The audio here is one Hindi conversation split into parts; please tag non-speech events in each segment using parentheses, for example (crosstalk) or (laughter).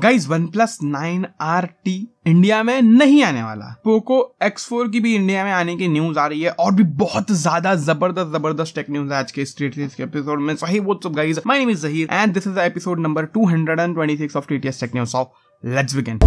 Guys one plus nine R T India में नहीं आने वाला पोको एक्स फोर की भी इंडिया में आने की न्यूज आ रही है और भी बहुत ज्यादा जबरदस्त जबरदस्त टेक न्यूज है आज के स्ट्रीट के एपिसोड में सही वो सब guys my name is Zaheer and this is episode number 226 of TTS tech news of let's begin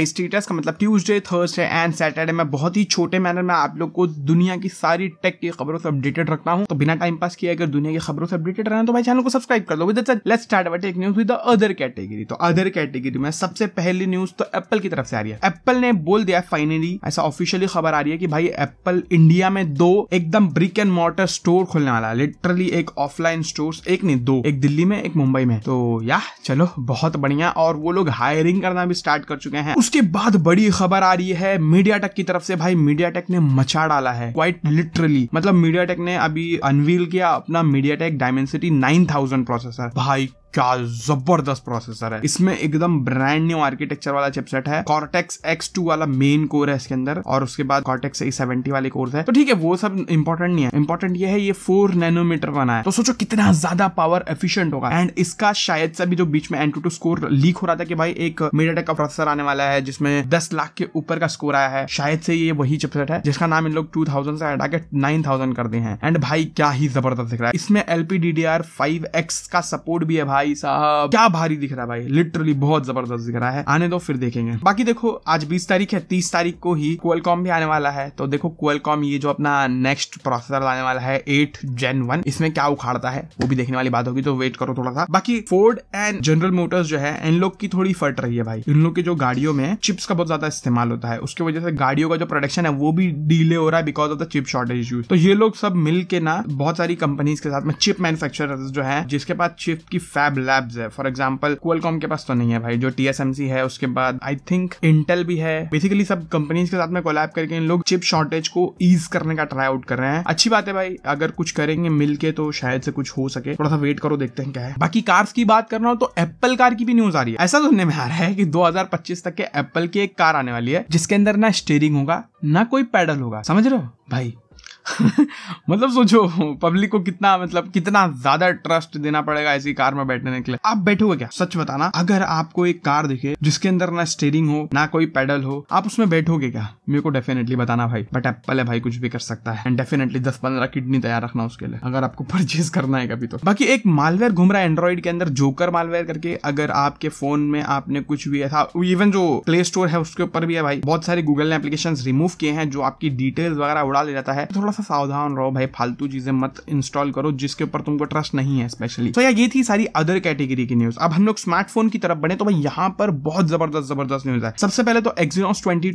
guys status का मतलब ट्यूसडे थर्सडे एंड सैटरडे मैं बहुत ही छोटे मैनर में आप लोग को दुनिया की सारी टेक की खबरों से अपडेटेड रखता हूँ तो बिना टाइम पास किए अगर दुनिया की खबरों से अपडेटेड रहना तो भाई चैनल को सब्सक्राइब कर लो with let's start our tech news with other category तो अदर कैटेगरी में सबसे पहली न्यूज तो एप्पल की तरफ से आ रही है एप्पल ने बोल दिया फाइनली ऐसा ऑफिशियली खबर आ रही है कि भाई एप्पल इंडिया में दो एकदम ब्रिक एंड मॉर्टर स्टोर खोलने वाला है लिटरली एक ऑफलाइन स्टोर एक नहीं दो एक दिल्ली में एक मुंबई में तो या चलो बहुत बढ़िया और वो लोग हायरिंग करना भी स्टार्ट कर चुके हैं उस उसके बाद बड़ी खबर आ रही है मीडिया टेक की तरफ से भाई मीडिया टेक ने मचा डाला है क्वाइट लिटरली मतलब मीडिया टेक ने अभी अनवील किया अपना MediaTek Dimensity nine processor भाई क्या जबरदस्त प्रोसेसर है इसमें एकदम ब्रांड न्यू आर्किटेक्चर वाला चिपसेट है कॉर्टेक्स एक्स टू वाला मेन कोर है इसके अंदर और उसके बाद कॉर्टेक्स ए सेवेंटी वाले कोर्स है तो ठीक है वो सब इंपॉर्टेंट नहीं है इंपॉर्टेंट ये है ये फोर नैनोमीटर बना है तो सोचो कितना ज्यादा पावर एफिशियंट होगा एंड इसका शायद से भी जो बीच में एन टू स्कोर लीक हो रहा था कि भाई एक मीडियाटेक का प्रोसेसर आने वाला है जिसमें दस लाख के ऊपर का स्कोर आया है शायद से ये वही चिपसेट है जिसका नाम इन लोग टू थाउजेंड से हटा के नाइन थाउजेंड कर दे हैं एंड भाई क्या ही जबरदस्त दिख रहा है इसमें एलपी फाइव एक्स का सपोर्ट भी है भाई भाई साहब क्या भारी दिख रहा है भाई लिटरली बहुत जबरदस्त दिख रहा है आने दो फिर देखेंगे बाकी देखो आज बीस तारीख है तीस तारीख को ही क्वेलकॉम भी आने वाला है तो देखो क्वेलकॉम ये जो अपना नेक्स्ट प्रोसेसर लाने वाला है एट जेन वन इसमें क्या उखाड़ता है वो भी देखने वाली बात होगी तो वेट करो थोड़ा सा बाकी फोर्ड एंड जनरल मोटर्स जो है इन लोग की थोड़ी फट रही है भाई इन लोग के जो गाड़ियों में चिप्स का बहुत ज्यादा इस्तेमाल होता है उसकी वजह से गाड़ियों का जो प्रोडक्शन है वो भी डीले हो रहा है because of the chip shortage issues तो ये लोग सब मिल ना बहुत सारी कंपनीज के साथ में चिप मैन्युफैक्चरर्स जो है जिसके पास चिप की फैब फैब लैब्स है फॉर एग्जाम्पल क्वलकॉम के पास तो नहीं है भाई जो टीएसएमसी है उसके बाद आई थिंक इंटेल भी है बेसिकली सब कंपनीज के साथ में कोलैब करके इन लोग चिप शॉर्टेज को ईज करने का ट्राई आउट कर रहे हैं अच्छी बात है भाई अगर कुछ करेंगे मिलके तो शायद से कुछ हो सके थोड़ा सा वेट करो देखते हैं क्या है बाकी कार्स की बात कर रहा हूँ तो एप्पल कार की भी न्यूज आ रही है ऐसा तो सुनने में आ रहा है कि 2025 तक के एप्पल की एक कार आने वाली है जिसके अंदर ना स्टेयरिंग होगा ना कोई पैडल होगा समझ रहे हो भाई (laughs) मतलब सोचो पब्लिक को कितना मतलब कितना ज्यादा ट्रस्ट देना पड़ेगा ऐसी कार में बैठने के लिए आप बैठोगे क्या सच बताना अगर आपको एक कार दिखे जिसके अंदर ना स्टेरिंग हो ना कोई पैडल हो आप उसमें बैठोगे क्या मेरे को डेफिनेटली बताना भाई बट एप्पल है भाई कुछ भी कर सकता है एंड डेफिनेटली दस पंद्रह किडनी तैयार रखना उसके लिए अगर आपको परचेज करना है कभी तो बाकी एक मालवेयर घूम रहा है एंड्रॉइड के अंदर जोकर मालवेयर करके अगर आपके फोन में आपने कुछ भी ऐसा इवन जो प्ले स्टोर है उसके ऊपर भी है भाई बहुत सारे गूगल ने एप्लीकेशन रिमूव किए हैं जो आपकी डिटेल्स वगैरह उड़ा ले जाता है थोड़ा थोड़ा सा सावधान रहो भाई फालतू चीजें मत इंस्टॉल करो जिसके ऊपर तुमको ट्रस्ट नहीं है स्पेशली तो so, या ये थी सारी अदर कैटेगरी की न्यूज अब हम लोग स्मार्टफोन की तरफ बढ़े तो भाई यहाँ पर बहुत जबरदस्त जबरदस्त न्यूज है सबसे पहले तो एक्सिनोस ट्वेंटी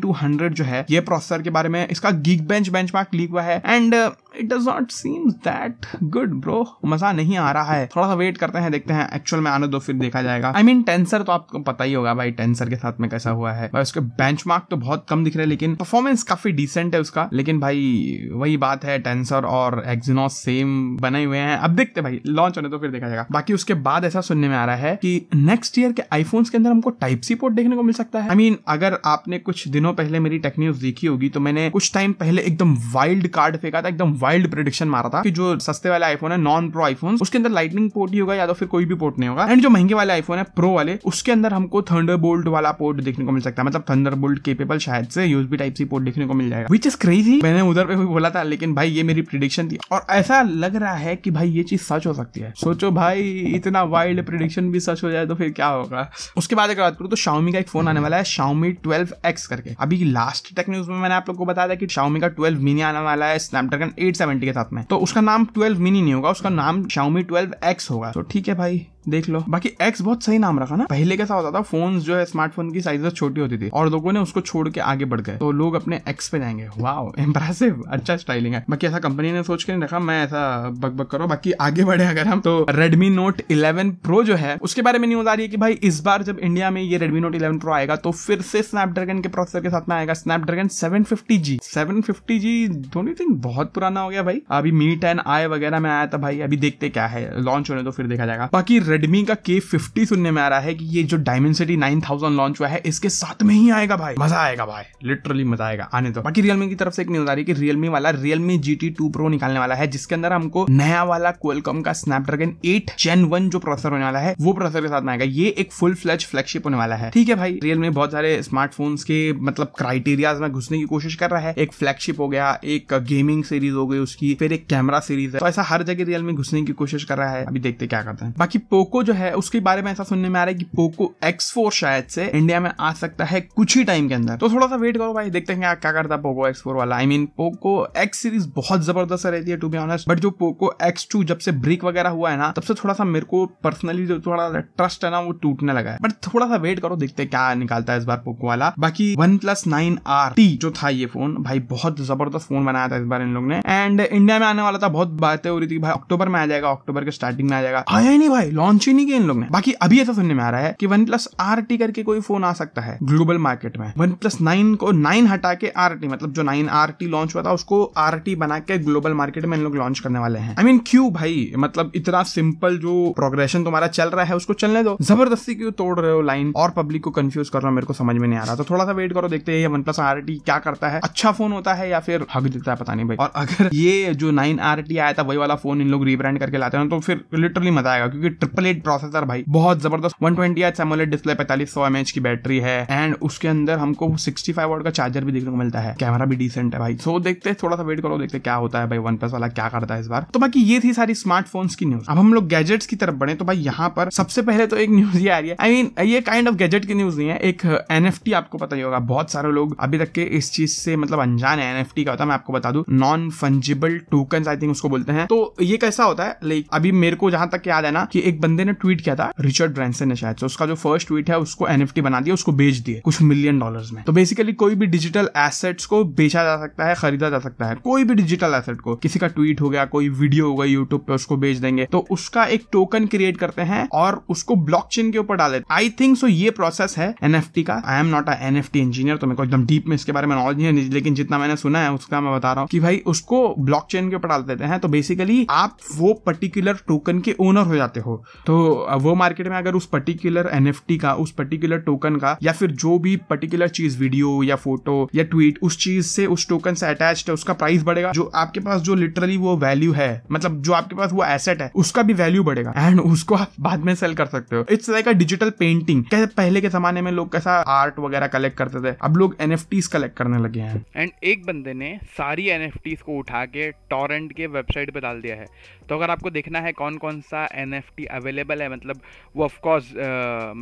जो है ये प्रोसेसर के बारे में इसका गीक बेंच बेंच लीक हुआ है and it does not seem that good bro मजा नहीं आ रहा है थोड़ा सा वेट करते हैं देखते हैं एक्चुअल में आने दो फिर देखा जाएगा आई मीन टेंसर तो आपको पता ही होगा भाई टेंसर के साथ में कैसा हुआ है भाई उसके बेंच तो बहुत कम दिख रहे हैं लेकिन परफॉर्मेंस काफी डिसेंट है उसका लेकिन भाई वही बात है टेंसर और एक्जिनोस सेम बने हुए हैं अब देखते भाई लॉन्च होने तो फिर देखा जाएगा बाकी उसके बाद ऐसा सुनने में आ रहा है कि नेक्स्ट ईयर के आईफोन्स के अंदर हमको टाइप सी पोर्ट देखने को मिल सकता है आई I मीन mean, अगर आपने कुछ दिनों पहले मेरी टेक्न्यूज देखी होगी तो मैंने कुछ टाइम पहले एकदम वाइल्ड कार्ड फेंका था एकदम वाइल्ड प्रोडिक्शन मारा था कि जो सस्ते वाले आईफोन है नॉन प्रो आईफोन उसके अंदर लाइटनिंग पोर्ट ही होगा या तो फिर कोई भी पोर्ट नहीं होगा एंड जो महंगे वाले आईफोन है प्रो वाले उसके अंदर हमको थंडर बोल्ट वाला पोर्ट देखने को मिल सकता है मतलब थंडर बोल्ट केपेबल शायद से यूएसबी टाइप सी पोर्ट देखने को मिल जाएगा विच इज क्रेजी मैंने उधर पे भी बोला था लेकिन भाई ये मेरी प्रिडिक्शन थी और ऐसा लग रहा है कि भाई ये चीज सच हो सकती है सोचो भाई इतना वाइल्ड प्रिडिक्शन भी सच हो जाए तो फिर क्या होगा उसके बाद अगर बात करूँ तो शाउमी का एक फोन आने वाला है शाउमी ट्वेल्व एक्स करके अभी लास्ट टेक न्यूज में मैंने आप लोग को बताया था कि शाउमी का ट्वेल्व मिनी आने वाला है स्नैपड्रैगन एट सेवेंटी के साथ में तो उसका नाम ट्वेल्व मिनी नहीं होगा उसका नाम शाउमी ट्वेल्व एक्स होगा तो ठीक है भाई देख लो बाकी एक्स बहुत सही नाम रखा ना पहले कैसा होता था फोन जो है स्मार्टफोन की साइज छोटी होती थी और लोगों ने उसको छोड़ के आगे बढ़ गए तो लोग अपने एक्स पे जाएंगे वाओ इम्प्रेसिव अच्छा स्टाइलिंग है बाकी ऐसा कंपनी ने सोच के नहीं रखा मैं ऐसा बक बक करो बाकी आगे बढ़े अगर हम तो रेडमी नोट इलेवन प्रो जो है उसके बारे में न्यूज आ रही है कि भाई इस बार जब इंडिया में ये रेडमी नोट इलेवन प्रो आएगा तो फिर से स्नैपड्रैगन के प्रोसेसर के साथ में आएगा Snapdragon seven fifty G seven fifty G दोनों थिंक बहुत पुराना हो गया भाई अभी मी टेन आए वगैरह में आया था भाई अभी देखते क्या है लॉन्च होने तो फिर देखा जाएगा बाकी रेडमी का के फिफ्टी सुनने में आ रहा है कि ये जो डायमेंसिटी नाइन थाउजेंड लॉन्च हुआ है इसके साथ में ही आएगा भाई मजा आएगा भाई लिटरली मजा आएगा आने तो बाकी रियलमी की तरफ से एक न्यूज आ रही है कि रियलमी वाला Realme G T two pro निकालने वाला है जिसके अंदर हमको नया वाला कोलकम का स्नैपड्रैगन एट जेन वन जो प्रोसेसर होने वाला है वो प्रोसेसर के साथ में आएगा ये एक फुल फ्लैच फ्लैगशिप होने वाला है ठीक है भाई रियलमी बहुत सारे स्मार्टफोन्स के मतलब क्राइटेरियाज में घुसने की कोशिश कर रहा है एक फ्लैगशिप हो गया एक गेमिंग सीरीज हो गई उसकी फिर एक कैमरा सीरीज है तो ऐसा हर जगह रियलमी घुसने की कोशिश कर रहा है अभी देखते क्या करते हैं बाकी पोको पोको जो है उसके बारे में ऐसा सुनने में आ रहा है कि पोको एक्स फोर शायद से इंडिया में आ सकता है कुछ ही टाइम के अंदर तो थोड़ा सा वेट करो भाई देखते हैं क्या करता है पोको एक्स फोर वाला I I mean mean, Poco X series बहुत जबरदस्त रहती है टू बी ऑनेस्ट बट जो पोको एक्स टू जब से ब्रेक वगैरह हुआ है ना तब से थोड़ा सा मेरे को पर्सनली जो थोड़ा ट्रस्ट है ना वो टूटने लगा है बट थोड़ा सा वेट करो देखते क्या निकालता है इस बार पोको वाला बाकी one plus nine R T जो था ये फोन भाई बहुत जबरदस्त फोन बनाया था इस बार इन लोग ने एंड इंडिया में आने वाला था बहुत बातें हो रही थी भाई अक्टूबर में आ जाएगा अक्टूबर के स्टार्टिंग में आ जाएगा आया नहीं भाई लॉन्च लॉन्च ही नहीं किया इन लोग ने बाकी अभी ऐसा सुनने में आ रहा है कि वन प्लस आर टी करके कोई फोन आ सकता है ग्लोबल मार्केट में वन प्लस नाइन को नाइन हटा के आर टी मतलब जो नाइन आर टी लॉन्च हुआ था उसको आर टी बना के ग्लोबल मार्केट में इन लोग लॉन्च करने वाले हैं आई मीन क्यू भाई मतलब इतना सिंपल जो प्रोग्रेशन तुम्हारा चल रहा है उसको चलने दो जबरदस्ती क्यों तोड़ रहे हो लाइन और पब्लिक को कंफ्यूज कर रहा हूँ मेरे को समझ में नहीं आ रहा तो थोड़ा सा वेट करो देखते हैं वन प्लस आर टी क्या करता है अच्छा फोन होता है या फिर हक देता है पता नहीं भाई और अगर ये जो नाइन आर टी आया था वही वाला फोन इन लोग रीब्रांड करके लाते हैं तो फिर लिटरली मजा आएगा क्योंकि ट्रिपल एमोलेट प्रोसेसर भाई बहुत जबरदस्त one twenty H AMOLED display पैंतालीस सौ एमएच की बैटरी है एंड उसके अंदर हमको सिक्सटी फाइव वोट का चार्जर भी देखने को मिलता है कैमरा भी डिसेंट है भाई सो देखते हैं थोड़ा सा वेट करो देखते क्या होता है भाई वन प्लस वाला क्या करता है इस बार तो बाकी ये थी सारी स्मार्टफोन्स की न्यूज अब हम लोग गैजेट्स की तरफ बढ़े तो भाई यहाँ पर सबसे पहले तो एक न्यूज ये आ रही है आई I मीन mean, ये काइंड ऑफ गैजेट की न्यूज नहीं है एक एन आपको पता ही होगा बहुत सारे लोग अभी तक के इस चीज से मतलब अनजान है एन का होता है मैं आपको बता दू non fungible token I think उसको बोलते हैं तो ये कैसा होता है लाइक अभी मेरे को जहां तक याद है ना कि एक बंदे ने ट्वीट किया था रिचर्ड ब्रांसन ने शायद से उसका जो फर्स्ट ट्वीट है उसको एन बना दिया उसको बेच दिए कुछ मिलियन डॉलर में तो बेसिकली कोई भी डिजिटल एसेट्स को बेचा जा सकता है खरीदा जा सकता है कोई भी डिजिटल एसेट को किसी का ट्वीट हो गया कोई वीडियो हो गया यूट्यूब पे उसको बेच देंगे तो उसका एक टोकन क्रिएट करते हैं और उसको ब्लॉकचेन के ऊपर डाले आई थिंक सो ये प्रोसेस है एन का I am not N F engineer तो मेरे को एकदम डीप में इसके बारे में नॉलेज नहीं है लेकिन जितना मैंने सुना है उसका मैं बता रहा हूँ कि भाई उसको ब्लॉकचेन के ऊपर डाल देते हैं तो बेसिकली आप वो पर्टिकुलर टोकन के ओनर हो जाते हो तो वो मार्केट में अगर उस पर्टिकुलर एन का उस पर्टिकुलर टोकन का या फिर जो भी पर्टिकुलर चीज वीडियो या फोटो या ट्वीट उस चीज से उस टोकन से अटैच है उसका प्राइस बढ़ेगा जो आपके पास जो लिटरली वो वैल्यू है मतलब जो आपके पास वो एसेट है उसका भी वैल्यू बढ़ेगा एंड उसको आप बाद में सेल कर सकते हो it's like a digital painting कैसे पहले के जमाने में लोग कैसा आर्ट वगैरह कलेक्ट करते थे अब लोग एन कलेक्ट करने लगे हैं एंड एक बंदे ने सारी एन को उठा के टॉरेंट के वेबसाइट पर डाल दिया है तो अगर आपको देखना है कौन कौन सा एन एफ अवेलेबल है मतलब वो ऑफकोर्स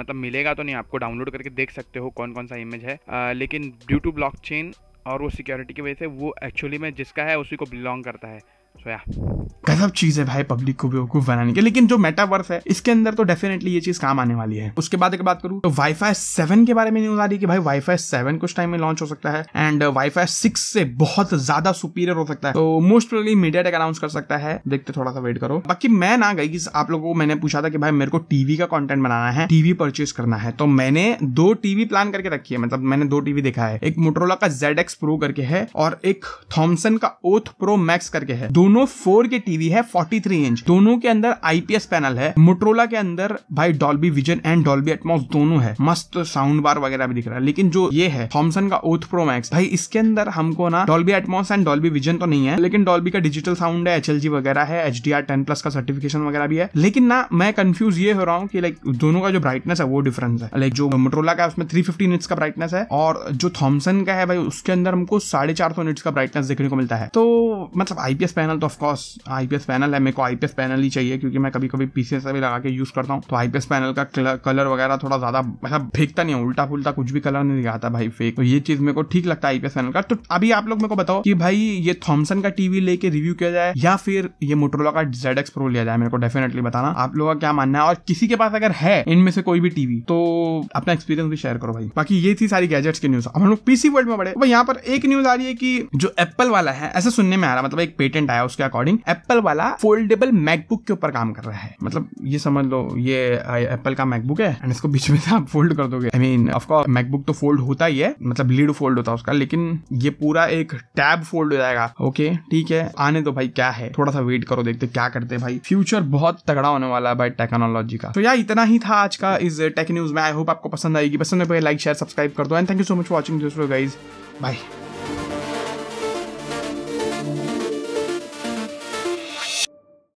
मतलब मिलेगा तो नहीं आपको डाउनलोड करके देख सकते हो कौन कौन सा इमेज है आ, लेकिन ड्यू टू ब्लॉक और वो सिक्योरिटी की वजह से वो एक्चुअली में जिसका है उसी को बिलोंग करता है so, yeah. गजब चीज है भाई पब्लिक को बेवकूफ बनाने के लेकिन जो मेटावर्स है इसके अंदर तो डेफिनेटली ये चीज काम आने वाली है उसके बाद अगर बात करूं तो वाई फाई सेवन के बारे में न्यूज आ रही है कि भाई वाई फाई सेवन कुछ टाइम में लॉन्च हो सकता है एंड वाई फाई सिक्स से बहुत ज्यादा सुपीरियर हो सकता है तो most probably MediaTek announce कर सकता है देखते थोड़ा सा वेट करो बाकी मैं ना गई आप लोगों को मैंने पूछा था कि भाई मेरे को टीवी का कॉन्टेंट बनाना है टीवी परचेज करना है तो मैंने दो टीवी प्लान करके रखी है मतलब मैंने दो टीवी देखा है एक मोटरोला का जेड एक्स प्रो करके है और एक थॉमसन का ओथ प्रो मैक्स करके है दो दोनों फोर के टीवी है फोर्टी थ्री इंच दोनों के अंदर आईपीएस पैनल है मोटरोला के अंदर भाई Dolby Vision and Dolby Atmos दोनों है मस्त साउंड बार वगैरह भी दिख रहा है लेकिन जो ये है थॉमसन का ओथ प्रो मैक्स भाई इसके अंदर हमको ना Dolby Atmos and Dolby Vision तो नहीं है लेकिन डॉल्बी का डिजिटल साउंड है एच वगैरह है H D R ten plus का सर्टिफिकेशन वगैरह भी है लेकिन ना मैं कंफ्यूज ये हो रहा हूँ कि लाइक दोनों का जो ब्राइटनेस है वो डिफरेंस है लाइक जो मोटरोला का है उसमें थ्री फिफ्टी का ब्राइटनेस है और जो थॉमसन का है भाई उसके अंदर हमको साढ़े चार सौ का ब्राइटनेस देखने को मिलता है तो मतलब आईपीएस पैनल पैनल तो of course I P S panel है मेरे को आई पी एस पैनल ही चाहिए क्योंकि मैं कभी कभी पी भी लगा के यूज़ करता हूँ तो आई पी एस पैनल का कलर वगैरह थोड़ा ज़्यादा मतलब फेंकता नहीं है उल्टा फुलता कुछ भी कलर नहीं दिखाता भाई फेक तो ये चीज़ मेरे को ठीक लगता है आई पी एस पैनल का तो अभी आप लोग मेरे को बताओ कि भाई ये थॉमसन का टीवी लेके रिव्यू किया जाए या फिर ये मोटरोला का जेड एक्स प्रो लिया जाए मेरे को डेफिनेटली बताना आप लोगों का क्या मानना है और किसी के पास अगर है इनमें से कोई भी टीवी तो अपना एक्सपीरियंस भी शेयर करो भाई बाकी ये थी सारी गैजेट्स की न्यूज हम लोग पीसी वर्ल्ड में बड़े यहाँ पर एक न्यूज आ रही है कि जो एप्पल वाला है ऐसा सुनने में आ रहा मतलब एक पेटेंट आया है उसके अकॉर्डिंग एप्पल वाला फोल्डेबल मैकबुक के ऊपर काम कर रहा है मतलब ये समझ लो ये एप्पल का मैकबुक है एंड इसको बीच में से आप फोल्ड कर दोगे आई मीन ऑफकोर्स मैकबुक तो फोल्ड होता ही है मतलब लीड फोल्ड होता है उसका लेकिन ये पूरा एक टैब फोल्ड हो जाएगा ओके ठीक है आने दो भाई क्या है थोड़ा सा वेट करो देखते क्या करते भाई फ्यूचर बहुत तगड़ा होने वाला है भाई टेक्नोलॉजी का तो यार इतना ही था आज का इस टेक न्यूज में आई होप आपको पसंद आएगी पसंद है लाइक शेयर सब्सक्राइब कर दो and thank you so much watching this guys bye